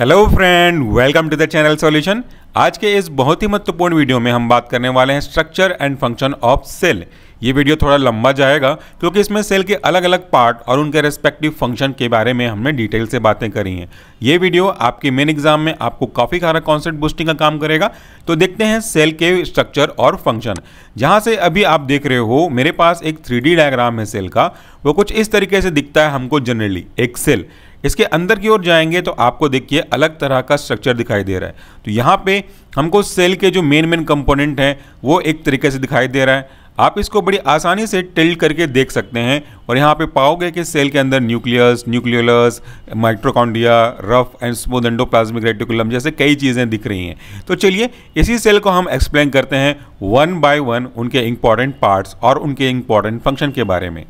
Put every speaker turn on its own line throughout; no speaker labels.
hello friend welcome to the channel solution आज के इस बहुत ही महत्वपूर्ण वीडियो में हम बात करने वाले हैं structure and function of cell ये वीडियो थोड़ा लंबा जाएगा क्योंकि इसमें सेल के अलग अलग पार्ट और उनके रेस्पेक्टिव फंक्शन के बारे में हमने डिटेल से बातें करी हैं ये वीडियो आपके मेन एग्जाम में आपको काफ़ी सारा कॉन्सेप्ट बूस्टिंग का काम करेगा तो देखते हैं सेल के स्ट्रक्चर और फंक्शन जहाँ से अभी आप देख रहे हो मेरे पास एक थ्री डायग्राम है सेल का वो कुछ इस तरीके से दिखता है हमको जनरली एक सेल इसके अंदर की ओर जाएंगे तो आपको देखिए अलग तरह का स्ट्रक्चर दिखाई दे रहा है तो यहाँ पे हमको सेल के जो मेन मेन कंपोनेंट हैं वो एक तरीके से दिखाई दे रहा है आप इसको बड़ी आसानी से टिल्ड करके देख सकते हैं और यहाँ पे पाओगे कि सेल के अंदर न्यूक्लियस न्यूक्लियोलस माइक्रोकॉन्डिया rough and smooth endoplasmic reticulum जैसे कई चीज़ें दिख रही हैं तो चलिए इसी सेल को हम एक्सप्लेन करते हैं वन बाय वन उनके इंपॉर्टेंट पार्ट्स और उनके इंपॉर्टेंट फंक्शन के बारे में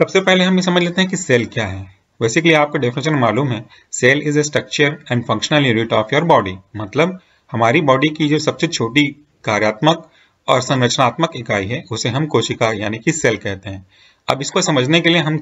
सबसे पहले हम ये समझ लेते हैं कि सेल क्या है बेसिकली आपको डेफिनेशन मालूम है cell is a structure and functional unit of your body मतलब हमारी बॉडी की जो सबसे छोटी कार्यात्मक और संरचनात्मक इकाई है उसे हम कोशिका यानी कि सेल कहते हैं अब इसको समझने के लिए हम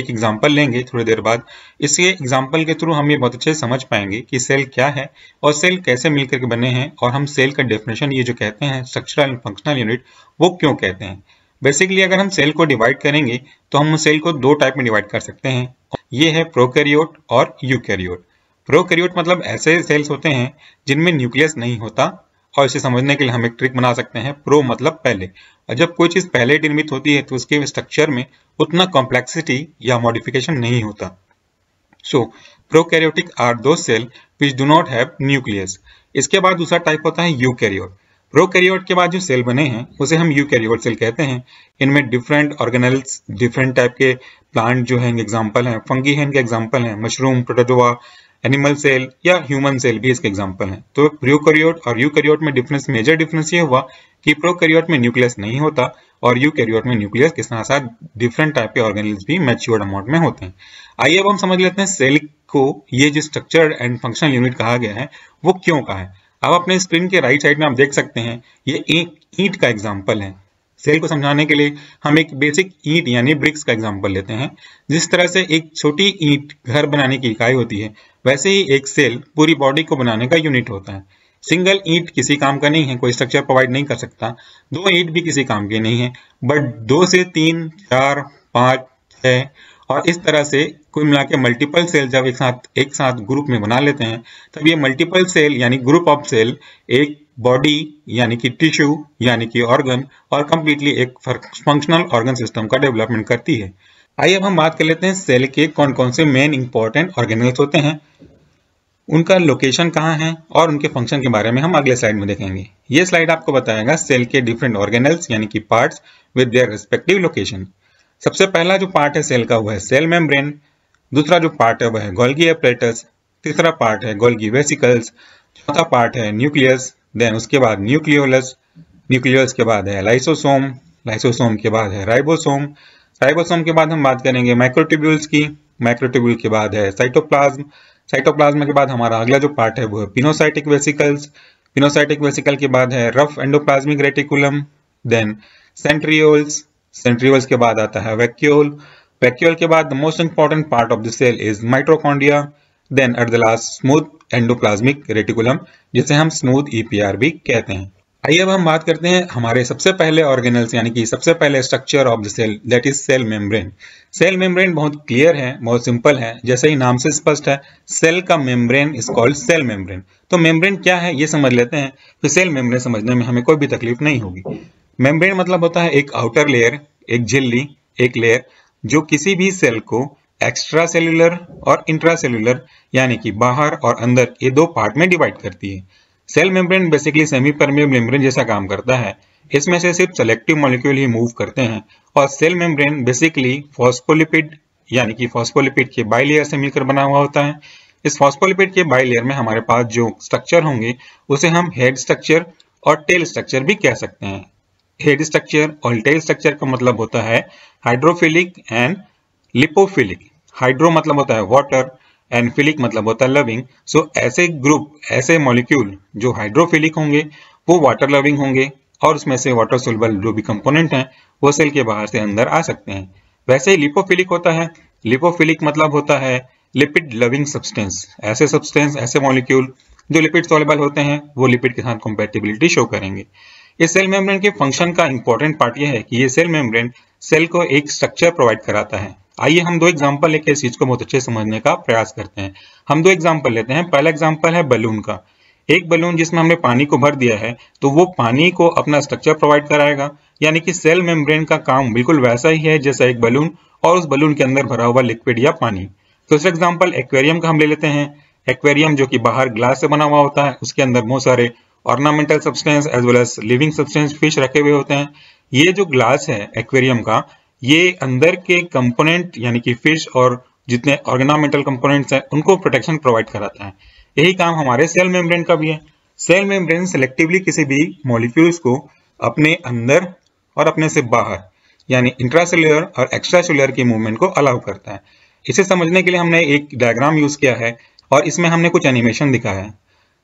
एक एग्जाम्पल लेंगे थोड़ी देर बाद इसके एग्जाम्पल के थ्रू हम ये बहुत अच्छे समझ पाएंगे कि सेल क्या है और सेल कैसे मिलकर के बने हैं और हम सेल का डेफिनेशन ये जो कहते हैं स्ट्रक्चरल एंड फंक्शनल यूनिट वो क्यों कहते हैं बेसिकली अगर हम सेल को डिवाइड करेंगे तो हम सेल को दो टाइप में डिवाइड कर सकते हैं ये है प्रोकैरियोट और यूकैरियोट प्रोकैरियोट मतलब ऐसे सेल्स होते हैं जिनमें न्यूक्लियस नहीं होता और इसे समझने के लिए हम एक ट्रिक बना सकते हैं प्रो मतलब पहले और जब कोई चीज़ पहले निर्मित होती है तो उसके स्ट्रक्चर में उतना कॉम्प्लेक्सिटी या मॉडिफिकेशन नहीं होता so prokaryotic are those cell which do not have nucleus इसके बाद दूसरा टाइप होता है यूकैरियोट प्रोकैरियोट के बाद जो सेल बने हैं उसे हम यूकैरियोट सेल कहते हैं इनमें डिफरेंट ऑर्गेनल्स डिफरेंट टाइप के प्लांट जो है एग्जाम्पल हैं फंगी है इनके एग्जाम्पल हैं मशरूम प्रोटोजोआ एनिमल सेल या ह्यूमन सेल भी इसके एग्जाम्पल हैं तो प्रोकैरियोट और यूकैरियोट में डिफरेंस मेजर डिफरेंस ये हुआ कि प्रोकैरियोट में न्यूक्लियस नहीं होता और यूकैरियोट में न्यूक्लियस के साथ साथ डिफरेंट टाइप के ऑर्गेनल्स भी मैच्योर्ड अमाउंट में होते हैं आइए अब हम समझ लेते हैं सेल को ये जो स्ट्रक्चर एंड फंक्शनल यूनिट कहा गया है वो क्यों कहा है अब अपने स्क्रीन के राइट साइड में आप देख सकते हैं ये एक ईंट का एग्जाम्पल है सेल को समझाने के लिए हम एक बेसिक ईंट यानी ब्रिक्स का एग्जाम्पल लेते हैं जिस तरह से एक छोटी ईंट घर बनाने की इकाई होती है वैसे ही एक सेल पूरी बॉडी को बनाने का यूनिट होता है सिंगल ईंट किसी काम का नहीं है कोई स्ट्रक्चर प्रोवाइड नहीं कर सकता दो ईंट भी किसी काम के नहीं है बट दो से तीन चार पाँच छ और इस तरह से कोई मिला के मल्टीपल सेल जब एक साथ एक साथ ग्रुप में बना लेते हैं तब ये मल्टीपल सेल यानी ग्रुप ऑफ सेल एक बॉडी यानी कि टिश्यू यानी कि ऑर्गन और कंप्लीटली एक फंक्शनल ऑर्गन सिस्टम का डेवलपमेंट करती है आइए अब हम बात कर लेते हैं सेल के कौन कौन से मेन इंपॉर्टेंट ऑर्गेनल्स होते हैं उनका लोकेशन कहाँ है और उनके फंक्शन के बारे में हम अगले स्लाइड में देखेंगे ये स्लाइड आपको बताएगा सेल के डिफरेंट ऑर्गेनल्स यानी कि parts with their respective location सबसे पहला जो पार्ट है सेल का वो है सेल मेम्ब्रेन दूसरा जो पार्ट है वह है गोल्गी एपरेटस तीसरा पार्ट है गोल्गी वेसिकल्स चौथा पार्ट है न्यूक्लियस देन उसके बाद न्यूक्लियोलस न्यूक्लियोलस के बाद है लाइसोसोम लाइसोसोम के बाद है राइबोसोम राइबोसोम के बाद हम बात करेंगे माइक्रोट्यूब्यूल्स की माइक्रोट्यूब्यूल के बाद है साइटोप्लाज्म साइटोप्लाज्म के बाद हमारा अगला जो पार्ट है वो है पिनोसाइटिक वेसिकल्स पिनोसाइटिक वेसिकल के बाद है rough endoplasmic reticulum then centrioles centrioles के बाद आता है वैक्यूल वैक्यूल के बाद the most important part of the cell is mitochondria then at the last smooth endoplasmic reticulum जिसे हम स्मूथ ईपीआर e भी कहते हैं आइए अब हम बात करते हैं हमारे सबसे पहले ऑर्गेनल्स यानी कि सबसे पहले structure of the cell that is cell membrane cell membrane बहुत क्लियर है बहुत सिंपल है जैसे ही नाम से स्पष्ट है सेल का membrane is called cell membrane तो मेम्ब्रेन क्या है ये समझ लेते हैं कि सेल मेम्ब्रेन समझने में हमें कोई भी तकलीफ नहीं होगी मेम्ब्रेन मतलब होता है एक आउटर लेयर एक झिल्ली एक लेयर जो किसी भी सेल को एक्स्ट्रा सेल्यूलर और इंट्रा सेल्यूलर यानी कि बाहर और अंदर ये दो पार्ट में डिवाइड करती है cell membrane basically semi permeable membrane जैसा काम करता है इसमें से सिर्फ सेलेक्टिव मॉलिक्यूल ही मूव करते हैं और सेल मेम्ब्रेन बेसिकली फॉस्फोलिपिड यानी कि फॉस्फोलिपिड के बाइलेयर से मिलकर बना हुआ होता है इस फॉस्फोलिपिड के बाइलेयर में हमारे पास जो स्ट्रक्चर होंगे उसे हम हेड स्ट्रक्चर और टेल स्ट्रक्चर भी कह सकते हैं हेड स्ट्रक्चर और टेल स्ट्रक्चर का मतलब होता है हाइड्रोफिलिक एंड लिपोफिलिक हाइड्रो मतलब होता है वाटर एंड फिलिक मतलब होता है लविंग सो so, ऐसे ग्रुप ऐसे मॉलिक्यूल जो हाइड्रोफिलिक होंगे वो वाटर लविंग होंगे और उसमें से वाटर सोलबल जो भी कंपोनेंट हैं वो सेल के बाहर से अंदर आ सकते हैं वैसे ही लिपोफिलिक होता है लिपोफिलिक मतलब होता है लिपिड लविंग सब्सटेंस ऐसे सब्सटेंस ऐसे मॉलिक्यूल जो लिपिड सोलबल होते हैं वो लिपिड के साथ कंपेटिबिलिटी शो करेंगे ये सेल मेम्ब्रेन के फंक्शन का इंपॉर्टेंट पार्ट ये है कि ये सेल मेम्ब्रेन सेल को एक स्ट्रक्चर प्रोवाइड कराता है आइए हम दो एग्जांपल लेके इस चीज को बहुत अच्छे समझने का प्रयास करते हैं हम दो एग्जांपल लेते हैं पहला एग्जांपल है बलून का एक बलून जिसमें हमने पानी को भर दिया है तो वो पानी को अपना स्ट्रक्चर प्रोवाइड कराएगा यानी कि सेल मेम्ब्रेन का काम बिल्कुल वैसा ही है जैसा एक बलून और उस बलून के अंदर भरा हुआ लिक्विड या पानी दूसरा तो एग्जाम्पल एक्वेरियम का हम ले लेते हैं एक्वेरियम जो कि बाहर ग्लास से बना हुआ होता है उसके अंदर बहुत सारे ornamental substance as well as living substance fish रखे हुए होते हैं ये जो ग्लास है एक्वेरियम का ये अंदर के कंपोनेंट यानी कि फिश और जितने ऑर्गेनामेंटल कंपोनेंट्स हैं उनको प्रोटेक्शन प्रोवाइड कराता है यही काम हमारे सेल मेम्ब्रेन का भी है सेल मेम्ब्रेन सेलेक्टिवली किसी भी मॉलिक्यूल्स को अपने अंदर और अपने से बाहर यानी इंट्रासेल्युलर और एक्स्ट्रासेल्युलर की मूवमेंट को अलाउ करता है इसे समझने के लिए हमने एक डायग्राम यूज किया है और इसमें हमने कुछ एनिमेशन दिखा है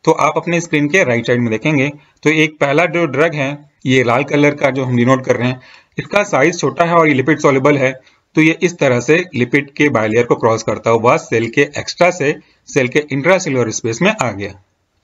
तो आप अपने स्क्रीन के राइट साइड में देखेंगे तो एक पहला जो ड्रग है ये लाल कलर का जो हम डिनोट कर रहे हैं इसका साइज छोटा है और ये लिपिड सोलेबल है तो ये इस तरह से लिपिड के बायलेयर को क्रॉस करता हुआ सेल के एक्स्ट्रा से सेल के इंट्रासेलुलर स्पेस में आ गया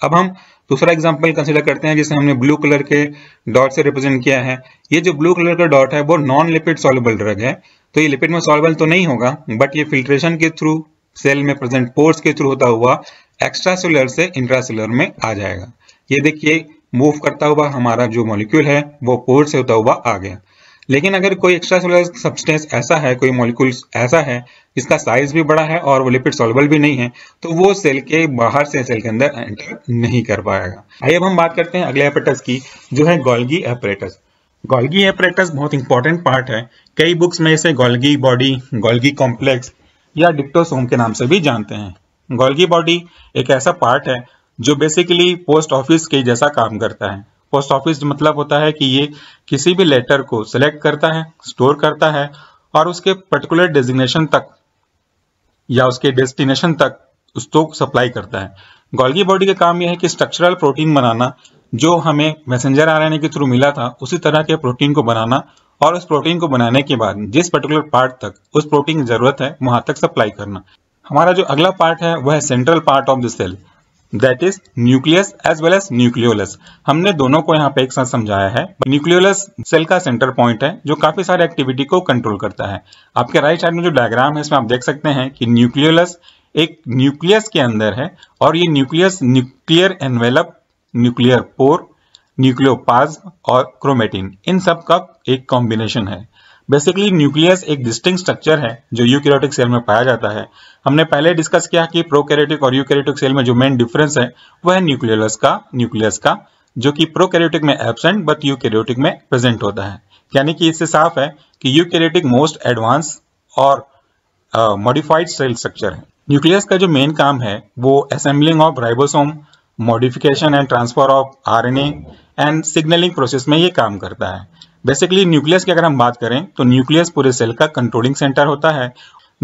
अब हम दूसरा एग्जांपल कंसीडर करते हैं जिसे हमने ब्लू कलर के डॉट से रिप्रेजेंट किया है ये जो ब्लू कलर का डॉट है वो नॉन लिपिड सॉलेबल ड्रग है तो ये लिपिड में सॉलेबल तो नहीं होगा बट ये फिल्ट्रेशन के थ्रू सेल में प्रेजेंट पोर्स के थ्रू होता हुआ एक्स्ट्रा सेलर से इंट्रा सेलर में आ जाएगा ये देखिए मूव करता हुआ हमारा जो मॉलिक्यूल है वो पोर्स से होता हुआ आ गया लेकिन अगर कोई एक्स्ट्रा सेलर सब्सटेंस ऐसा है कोई मॉलिक्यूल ऐसा है इसका साइज भी बड़ा है और वो लिपिड सोलबल भी नहीं है तो वो सेल के बाहर से सेल के अंदर एंटर नहीं कर पाएगा आइए अब हम बात करते हैं अगले एपरेटस की जो है गोल्गी एपरेटस गोल्गी एपरेटस बहुत इंपॉर्टेंट पार्ट है कई बुक्स में इसे गोल्गी बॉडी गोल्गी कॉम्प्लेक्स या डिक्टोसोम के नाम से भी जानते हैं गोल्गी बॉडी एक ऐसा पार्ट है जो बेसिकली पोस्ट ऑफिस के जैसा काम करता है पोस्ट ऑफिस मतलब होता है कि ये किसी भी लेटर को सिलेक्ट करता है स्टोर करता है और उसके पर्टिकुलर डेजिग्नेशन तक या उसके डेस्टिनेशन तक उसको सप्लाई करता है गोल्गी बॉडी का काम यह है कि स्ट्रक्चरल प्रोटीन बनाना जो हमें मैसेंजर आर के थ्रू मिला था उसी तरह के प्रोटीन को बनाना और उस प्रोटीन को बनाने के बाद जिस पर्टिकुलर पार्ट तक उस प्रोटीन की जरूरत है वहां तक सप्लाई करना हमारा जो अगला पार्ट है वह है central part of the cell that is nucleus as well as nucleolus हमने दोनों को यहाँ पे एक साथ समझाया है न्यूक्लियोलस सेल का सेंटर पॉइंट है जो काफी सारे एक्टिविटी को कंट्रोल करता है आपके राइट साइड में जो डायग्राम है इसमें आप देख सकते हैं कि न्यूक्लियोलस एक न्यूक्लियस के अंदर है और ये nucleus nuclear envelope nuclear pore nucleoplasm और क्रोमेटिन इन सब का एक कॉम्बिनेशन है बेसिकली न्यूक्लियस एक डिस्टिंग स्ट्रक्चर है जो यूकैरियोटिक सेल में पाया जाता है हमने पहले डिस्कस किया कि प्रोकैरियोटिक और यूकैरियोटिक सेल में जो मेन डिफरेंस है वह है न्यूक्लियस का न्यूक्लियस का जो कि प्रोकैरियोटिक में एबसेंट बट यूकैरियोटिक में प्रेजेंट होता है यानी कि इससे साफ है कि यूकैरियोटिक मोस्ट एडवांस और मॉडिफाइड सेल स्ट्रक्चर है न्यूक्लियस का जो मेन काम है वो assembling of ribosome modification and transfer of RNA and signalling process में ये काम करता है बेसिकली न्यूक्लियस की अगर हम बात करें तो न्यूक्लियस पूरे सेल का कंट्रोलिंग सेंटर होता है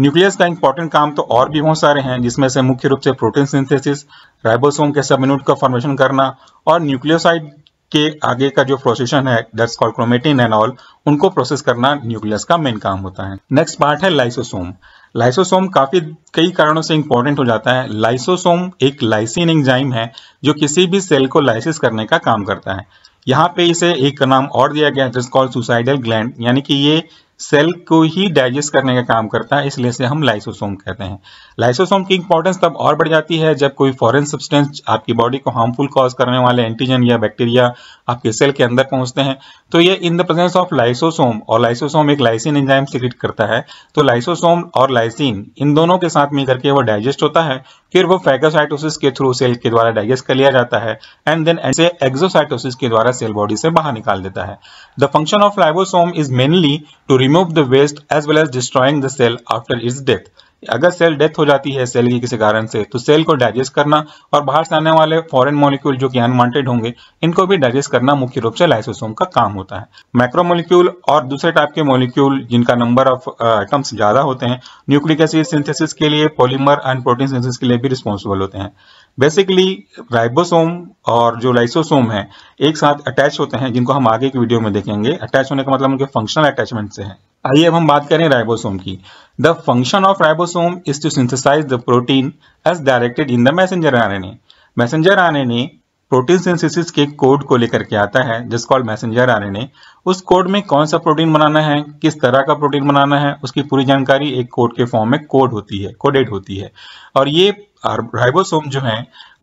न्यूक्लियस का इंपॉर्टेंट काम तो और भी बहुत सारे हैं जिसमें से मुख्य रूप से प्रोटीन सिंथेसिस राइबोसोम के सब यूनिट का फॉर्मेशन करना और न्यूक्लियोसाइड के आगे का जो प्रोसेशन है that's called chromatin and all उनको प्रोसेस करना न्यूक्लियस का मेन काम होता है नेक्स्ट पार्ट है लाइसोसोम लाइसोसोम काफी कई कारणों से इंपॉर्टेंट हो जाता है लाइसोसोम एक लाइसिन एंजाइम है जो किसी भी सेल को लाइसिस करने का काम करता है यहाँ पे इसे एक नाम और दिया गया है जिस कॉल सुसाइडल ग्लैंड यानी कि ये सेल को ही डाइजेस्ट करने का काम करता है इसलिए से हम लाइसोसोम कहते हैं लाइसोसोम की इंपॉर्टेंस तब और बढ़ जाती है जब कोई फॉरेन सब्सटेंस आपकी बॉडी को हार्मफुल कॉज करने वाले एंटीजन या बैक्टीरिया आपके सेल के अंदर पहुंचते हैं तो ये in the presence of lysosome और लाइसोसोम एक लाइसिन एंजाइम सिक्रिट करता है तो लाइसोसोम और लाइसिन इन दोनों के साथ मिलकर के वो डाइजेस्ट होता है फिर वो फैगोसाइटोसिस के थ्रू सेल के द्वारा डाइजेस्ट कर लिया जाता है एंड देन ऐसे एक्सोसाइटोसिस के द्वारा सेल बॉडी से बाहर निकाल देता है the function of lysosome is mainly to remove the waste as well as destroying the cell after is death अगर सेल डेथ हो जाती है सेल के किसी कारण से तो सेल को डाइजेस्ट करना और बाहर से आने वाले फॉरेन मॉलिक्यूल जो कि अनवांटेड होंगे इनको भी डाइजेस्ट करना मुख्य रूप से लाइसोसोम का काम होता है मैक्रोमोलिक्यूल और दूसरे टाइप के मॉलिक्यूल जिनका नंबर ऑफ आइटम्स ज्यादा होते हैं न्यूक्लिक एसिड सिंथेसिस के लिए पॉलीमर एंड प्रोटीन सिंथेसिस के लिए भी रिस्पॉन्सिबल होते हैं बेसिकली राइबोसोम और जो लाइसोसोम है एक साथ अटैच होते हैं जिनको हम आगे की वीडियो में देखेंगे अटैच होने का मतलब उनके फंक्शनल अटैचमेंट से है आइए अब हम बात करें राइबोसोम की the function of ribosome is to synthesise the protein as directed in the messenger RNA messenger RNA protein synthesis के कोड को लेकर के आता है जिस कॉल्ड मैसेंजर आरएनए उस कोड में कौन सा प्रोटीन बनाना है किस तरह का प्रोटीन बनाना है उसकी पूरी जानकारी एक कोड के फॉर्म में कोड होती है कोडेड होती है और ये राइबोसोम जो है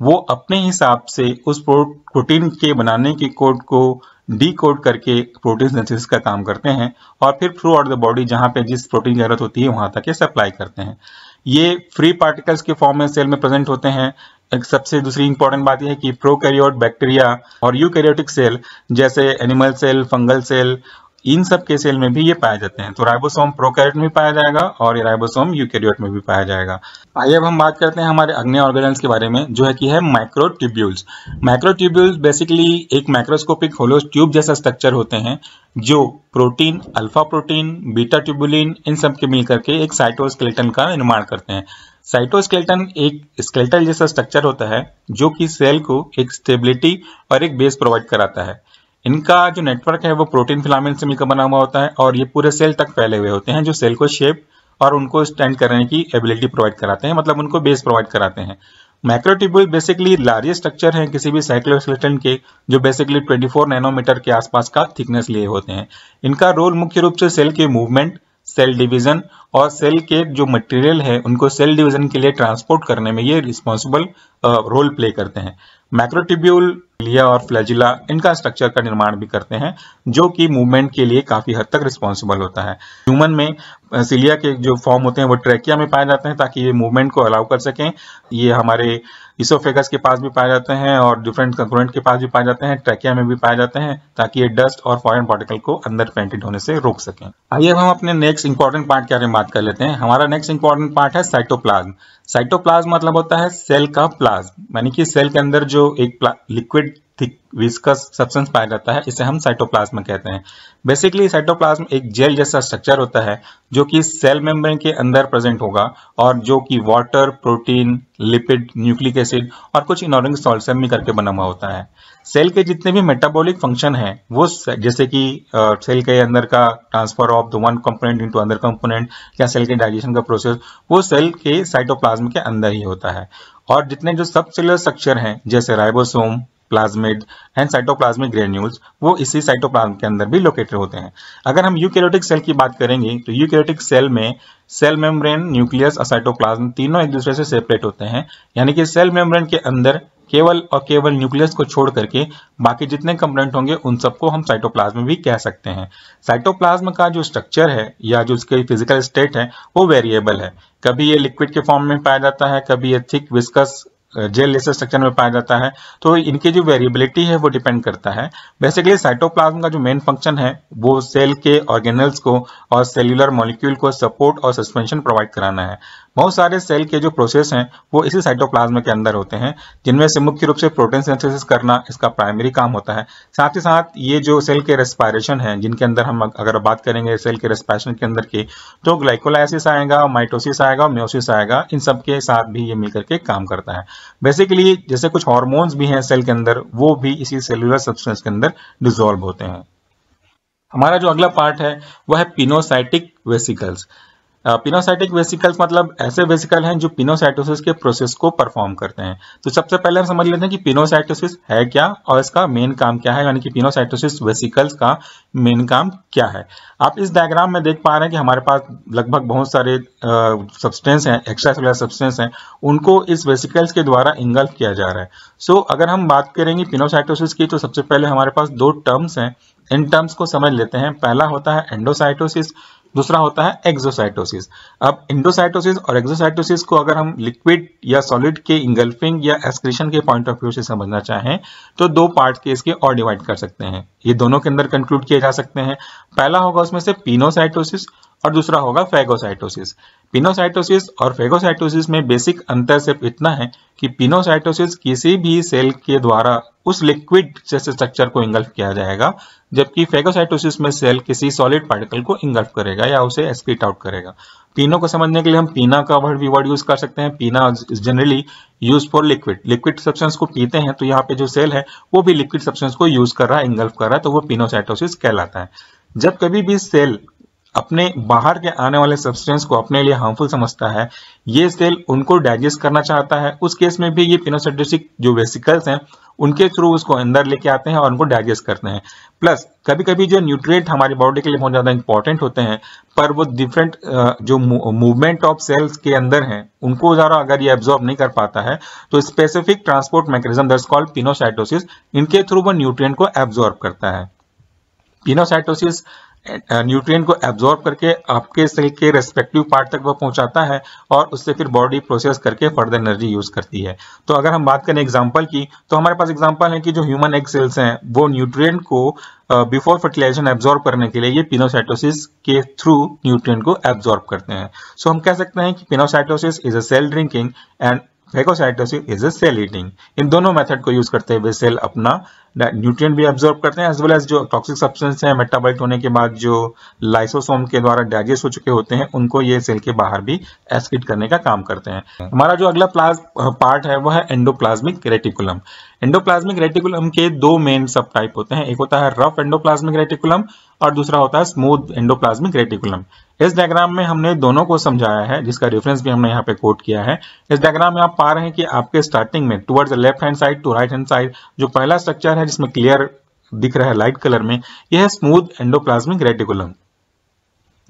वो अपने हिसाब से उस प्रोटीन के बनाने के कोड को डी कोड करके प्रोटीन सिंथेसिस का काम करते हैं और फिर थ्रू आउट द बॉडी जहां पे जिस प्रोटीन की जरूरत होती है वहां तक ये सप्लाई करते हैं ये फ्री पार्टिकल्स के फॉर्म में सेल में प्रेजेंट होते हैं एक सबसे दूसरी इंपॉर्टेंट बात यह है कि प्रोकैरियोट बैक्टीरिया और यूकैरियोटिक सेल जैसे एनिमल सेल फंगल सेल इन सब के सेल में भी ये पाए जाते हैं तो राइबोसोम प्रोकैरियोट में पाया जाएगा और ये राइबोसोम यूकैरियोट में भी पाया जाएगा आइए अब हम बात करते हैं हमारे अग्नि ऑर्गेनल्स के बारे में जो है कि है माइक्रोट्यूब्यूल्स माइक्रोट्यूब्यूल्स बेसिकली एक माइक्रोस्कोपिक होलो ट्यूब जैसा स्ट्रक्चर होते हैं जो protein alpha protein beta tubulin इन सब के मिलकर के एक साइटोस्केलेटन का निर्माण करते हैं साइटोस्केलेटन एक स्केलेटल जैसा स्ट्रक्चर होता है जो कि सेल को एक स्टेबिलिटी और एक बेस प्रोवाइड कराता है इनका जो नेटवर्क है वो प्रोटीन फिलामेंट से मिलकर बना हुआ होता है और ये पूरे सेल तक फैले हुए होते हैं जो सेल को शेप और उनको स्टैंड करने की एबिलिटी प्रोवाइड कराते हैं मतलब उनको बेस प्रोवाइड कराते हैं माइक्रोट्यूबुल बेसिकली लार्जेस्ट स्ट्रक्चर है किसी भी साइक्लोस्केलेटन के जो बेसिकली 24 नैनोमीटर के आसपास का थिकनेस लिए होते हैं इनका रोल मुख्य रूप से सेल के मूवमेंट सेल डिवीजन और सेल के जो मटेरियल है उनको सेल डिवीजन के लिए ट्रांसपोर्ट करने में ये रिस्पॉन्सिबल रोल प्ले करते हैं मैक्रोटिब्यूल लिया और फ्लैजिला इनका स्ट्रक्चर का निर्माण भी करते हैं जो कि मूवमेंट के लिए काफी हद तक रिस्पॉन्सिबल होता है ह्यूमन में सिलिया के जो फॉर्म होते हैं वो ट्रैकिया में पाए जाते हैं ताकि ये मूवमेंट को अलाउ कर सकें ये हमारे इसोफेगस के पास भी पाए जाते हैं और डिफरेंट कंक्रोनेंट के पास भी पाए जाते हैं ट्रैकिया में भी पाए जाते हैं ताकि ये डस्ट और फॉरन पार्टिकल को अंदर पेंटेड होने से रोक सकें आइए हम अपने नेक्स्ट इंपॉर्टेंट पार्ट के बारे में बात कर लेते हैं हमारा नेक्स्ट इंपॉर्टेंट पार्ट है साइटोप्लाज्म साइटोप्लाज्म मतलब होता है सेल का प्लाज्म यानी कि सेल के अंदर जो एक लिक्विड थिक विस्कस सब्सटेंस पाया जाता है इसे हम साइटोप्लाज्म कहते हैं बेसिकली साइटोप्लाज्म एक जेल जैसा स्ट्रक्चर होता है जो कि सेल मेम्ब्रेन के अंदर प्रेजेंट होगा और जो कि water protein lipid nucleic acid और कुछ इनऑर्गेनिक सॉल्ट से मिलकर के बना हुआ होता है सेल के जितने भी मेटाबॉलिक फंक्शन हैं वो जैसे कि सेल के अंदर का transfer of the one component into अंदर कंपोनेंट या सेल के डाइजेशन का प्रोसेस वो सेल के साइटोप्लाज्म के अंदर ही होता है और जितने जो सब सेलर स्ट्रक्चर हैं जैसे ribosome plasmid and cytoplasmic granules वो इसी साइटोप्लाज्म के अंदर भी लोकेटेड होते हैं अगर हम यूकेरोटिक सेल की बात करेंगे तो यूकेरोटिक सेल में सेल मेम्ब्रेन न्यूक्लियस और साइटोप्लाज्म तीनों एक दूसरे से सेपरेट होते हैं यानी कि सेल मेम्ब्रेन के अंदर केवल और केवल न्यूक्लियस को छोड़ करके बाकी जितने कंपोनेंट होंगे उन सबको हम साइटोप्लाज्म भी कह सकते हैं साइटोप्लाज्म का जो स्ट्रक्चर है या जो उसके फिजिकल स्टेट है वो वेरिएबल है कभी ये लिक्विड के फॉर्म में पाया जाता है कभी ये थिक विस्कस जेल जैसे स्ट्रक्चर में पाया जाता है तो इनकी जो वेरिएबिलिटी है वो डिपेंड करता है बेसिकली साइटोप्लाज्म का जो मेन फंक्शन है वो सेल के ऑर्गेनल्स को और सेल्यूलर मॉलिक्यूल को सपोर्ट और सस्पेंशन प्रोवाइड कराना है बहुत सारे सेल के जो प्रोसेस हैं वो इसी साइटोप्लाज्म के अंदर होते हैं जिनमें से मुख्य रूप से प्रोटीन सिंथेसिस करना इसका प्राइमरी काम होता है साथ ही साथ ये जो सेल के रेस्पायरेशन है जिनके अंदर हम अगर बात करेंगे सेल के रेस्पायरेशन के अंदर की तो ग्लाइकोलाइसिस आएगा माइटोसिस आएगा और म्योसिस आएगा इन सब के साथ भी ये मिलकर के काम करता है बेसिकली जैसे कुछ हॉर्मोन्स भी हैं सेल के अंदर वो भी इसी सेलुलर सब्सटेंस के अंदर डिजोल्व होते हैं हमारा जो अगला पार्ट है वह है पिनोसाइटिक वेसिकल्स पिनोसाइटिक वेसिकल्स मतलब ऐसे वेसिकल हैं जो पिनोसाइटोसिस के प्रोसेस को परफॉर्म करते हैं तो सबसे पहले हम समझ लेते हैं कि पिनोसाइटोसिस है क्या और इसका मेन काम क्या है यानी कि पिनोसाइटोसिस वेसिकल्स का मेन काम क्या है आप इस डायग्राम में देख पा रहे हैं कि हमारे पास लगभग बहुत सारे सब्सटेंस हैं एक्स्ट्रा सब्सटेंस हैं उनको इस वेसिकल्स के द्वारा इंगल्फ किया जा रहा है सो so, अगर हम बात करेंगे पिनोसाइटोसिस की तो सबसे पहले हमारे पास दो टर्म्स हैं इन टर्म्स को समझ लेते हैं पहला होता है एंडोसाइटोसिस दूसरा होता है एक्सोसाइटोसिस अब इंडोसाइटोसिस और एक्सोसाइटोसिस को अगर हम लिक्विड या सॉलिड के इंगल्फिंग या एक्सक्रीशन के पॉइंट ऑफ व्यू से समझना चाहें तो दो पार्ट के इसके और डिवाइड कर सकते हैं ये दोनों के अंदर कंक्लूड किए जा सकते हैं पहला होगा उसमें से पीनोसाइटोसिस और दूसरा होगा फेगोसाइटोसिस पिनोसाइटोसिस और फेगोसाइटोसिस में बेसिक अंतर सिर्फ इतना है कि पिनोसाइटोसिस किसी भी सेल के द्वारा उस लिक्विड जैसे स्ट्रक्चर को इंगल्फ किया जाएगा जबकि फेगोसाइटोसिस में सेल किसी सॉलिड पार्टिकल को इंगल्फ करेगा या उसे एक्सक्रीट आउट करेगा पीनो को समझने के लिए हम पीना का वर्ड भी वर्ड यूज कर सकते हैं पीना generally use for liquid liquid substance को पीते हैं तो यहाँ पे जो सेल है वो भी लिक्विड सब्सटेंस को यूज कर रहा है इंगल्फ कर रहा है तो वो पिनोसाइटोसिस कहलाता है जब कभी भी सेल अपने बाहर के आने वाले सब्सटेंस को अपने लिए हार्मफुल समझता है ये सेल उनको डाइजेस्ट करना चाहता है उस केस में भी ये पिनोसेड्रेसिक जो वेसिकल्स हैं उनके थ्रू उसको अंदर लेके आते हैं और उनको डाइजेस्ट करते हैं प्लस कभी कभी जो न्यूट्रिएंट हमारे बॉडी के लिए बहुत ज़्यादा इंपॉर्टेंट होते हैं पर वो डिफरेंट जो मूवमेंट ऑफ सेल्स के अंदर हैं उनको ज़्यादा अगर ये एब्जॉर्ब नहीं कर पाता है तो specific transport mechanism that's called pinocytosis इनके थ्रू वो न्यूट्रिय को एब्जॉर्ब करता है पिनोसाइटोसिस न्यूट्रिएंट को एब्जॉर्ब करके आपके सेल के रेस्पेक्टिव पार्ट तक वह पहुंचाता है और उससे फिर बॉडी प्रोसेस करके फर्दर एनर्जी यूज करती है तो अगर हम बात करें एग्जाम्पल की तो हमारे पास एग्जाम्पल है कि जो ह्यूमन एग सेल्स हैं वो न्यूट्रिएंट को बिफोर फर्टिलाइजेशन एब्जॉर्ब करने के लिए ये पिनोसाइटोसिस के थ्रू न्यूट्रियन को एब्जॉर्ब करते हैं सो हम कह सकते हैं कि pinocytosis is a cell drinking and phagocytosis is a cell eating इन दोनों मेथड को यूज करते हुए सेल अपना न्यूट्रिएंट भी एब्जॉर्ब करते हैं एज वेल एज जो टॉक्सिक सब्सटेंस है मेटाबॉलिक होने के बाद जो लाइसोसोम के द्वारा डाइजेस्ट हो चुके होते हैं उनको ये सेल के बाहर भी एसिड करने का काम करते हैं हमारा जो अगला प्लाज पार्ट है वह है एंडोप्लाज्मिक रेटिकुलम एंडोप्लाज्मिक रेटिकुलम के दो मेन सब टाइप होते हैं एक होता है रफ एंडोप्लाज्मिक रेटिकुलम और दूसरा होता है स्मूथ एंडोप्लाज्मिक रेटिकुलम इस डायग्राम में हमने दोनों को समझाया है जिसका रेफरेंस भी हमने यहाँ पे कोट किया है इस डायग्राम में आप पा रहे हैं कि आपके स्टार्टिंग में towards left hand side to right hand side जो पहला स्ट्रक्चर है जिसमें क्लियर दिख रहा है लाइट कलर में यह है स्मूथ एंडोप्लाज्मिक रेटिकुलम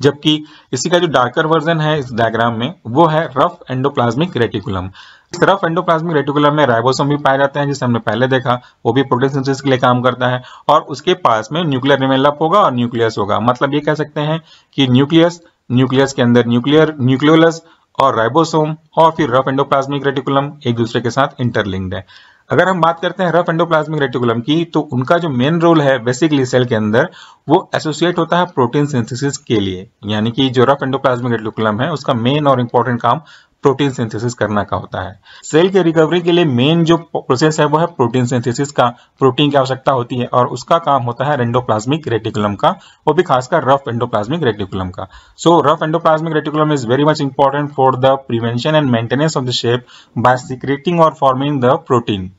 जबकि इसी का जो डार्कर वर्जन है इस डायग्राम में वो है रफ एंडोप्लाज्मिक रेटिकुलम इस रफ एंडोप्लाज्मिक रेटिकुलम में राइबोसोम भी पाए जाते हैं जिसे हमने पहले देखा वो भी प्रोटीन सिंथेसिस के लिए काम करता है और उसके पास में न्यूक्लियर रिमेलअप होगा और न्यूक्लियस होगा मतलब ये कह सकते हैं कि न्यूक्लियस न्यूक्लियस के अंदर न्यूक्लियर न्यूक्लियोलस और राइबोसोम और फिर रफ एंडोप्लाज्मिक रेटिकुलम एक दूसरे के साथ इंटरलिंक्ड है अगर हम बात करते हैं रफ एंडोप्लाज्मिक रेटिकुलम की तो उनका जो मेन रोल है बेसिकली सेल के अंदर वो एसोसिएट होता है प्रोटीन सिंथेसिस के लिए यानी कि जो रफ एंडोप्लाज्मिक रेटिकुलम है उसका मेन और इंपॉर्टेंट काम प्रोटीन सिंथेसिस करना का होता है सेल के रिकवरी के लिए मेन जो प्रोसेस है वो है प्रोटीन सिंथेसिस का प्रोटीन की आवश्यकता होती है और उसका काम होता है एंडोप्लाज्मिक रेटिकुलम का वो भी खासकर रफ एंडोप्लाज्मिक रेटिकुलम का so rough endoplasmic reticulum is very much important for the prevention and maintenance of the shape by secreting और फॉर्मिंग द प्रोटीन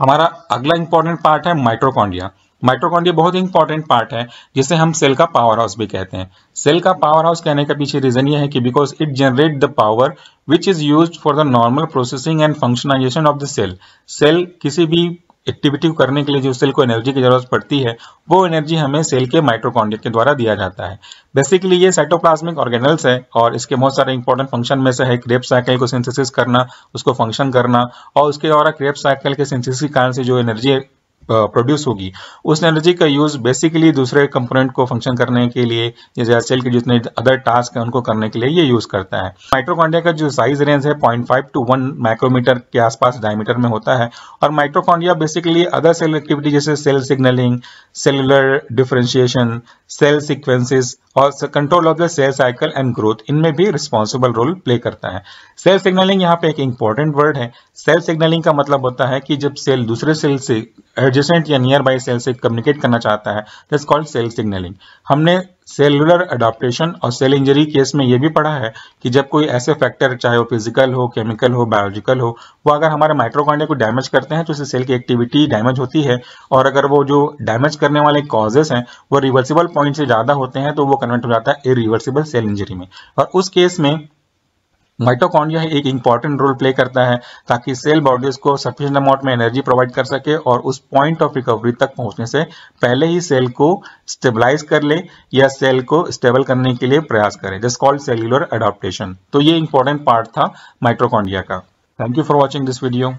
हमारा अगला इंपॉर्टेंट पार्ट है माइट्रोकॉन्डिया माइट्रोकॉन्डिया बहुत ही इंपॉर्टेंट पार्ट है जिसे हम सेल का पावर हाउस भी कहते हैं सेल का पावर हाउस कहने का पीछे रीजन ये है कि because it generate the power which is use for the normal processing and functionalization of the cell cell किसी भी एक्टिविटी करने के लिए जो सेल को एनर्जी की जरूरत पड़ती है वो एनर्जी हमें सेल के माइट्रोकॉन्ड्रिया के द्वारा दिया जाता है बेसिकली ये साइटोप्लाज्मिक ऑर्गेनल्स है और इसके बहुत सारे इंपॉर्टेंट फंक्शन में से है क्रेप साइकिल को सिंथेसिस करना उसको फंक्शन करना और उसके द्वारा क्रेप साइकिल के सिंथेसिस कारण से जो एनर्जी प्रोड्यूस होगी उस एनर्जी का यूज बेसिकली दूसरे कंपोनेंट को फंक्शन करने के लिए जैसे सेल के जितने अदर टास्क है उनको करने के लिए ये यूज करता है माइक्रोकॉन्डिया का जो साइज रेंज है 0.5 टू 1 माइक्रोमीटर के आसपास डायमीटर में होता है और माइक्रोकॉन्डिया बेसिकली अदर सेल एक्टिविटी जैसे cell signalling cellular differentiation cell sequences और control of the cell cycle and growth इनमें भी रिस्पॉन्सिबल रोल प्ले करता है सेल सिग्नलिंग यहाँ पे एक इंपॉर्टेंट वर्ड है सेल सिग्नलिंग का मतलब होता है कि जब सेल दूसरे सेल से एडजस्टेंट या नियर बाई सेल से कम्युनिकेट करना चाहता है दिस कॉल्ड सेल सिग्नलिंग हमने सेलुलर अडाप्टेशन और सेल इंजरी केस में ये भी पढ़ा है कि जब कोई ऐसे फैक्टर चाहे वो फिजिकल हो केमिकल हो बायोलॉजिकल हो वो अगर हमारे माइट्रोकॉन्ड्रिया को डैमेज करते हैं तो उससे सेल की एक्टिविटी डैमेज होती है और अगर वो जो डैमेज करने वाले कॉजेस हैं वो रिवर्सिबल पॉइंट से ज़्यादा होते हैं तो वो कन्वर्ट हो जाता है इ सेल इंजरी में और उस केस में माइटोकॉन्ड्रिया एक इंपॉर्टेंट रोल प्ले करता है ताकि सेल बॉडीज को सफिशियंट अमाउंट में एनर्जी प्रोवाइड कर सके और उस पॉइंट ऑफ रिकवरी तक पहुंचने से पहले ही सेल को स्टेबलाइज कर ले या सेल को स्टेबल करने के लिए प्रयास करे जस्ट कॉल्ड सेल्यूलर एडोप्टेशन तो ये इंपॉर्टेंट पार्ट था माइट्रोकॉन्ड्रिया का thank you for watching this video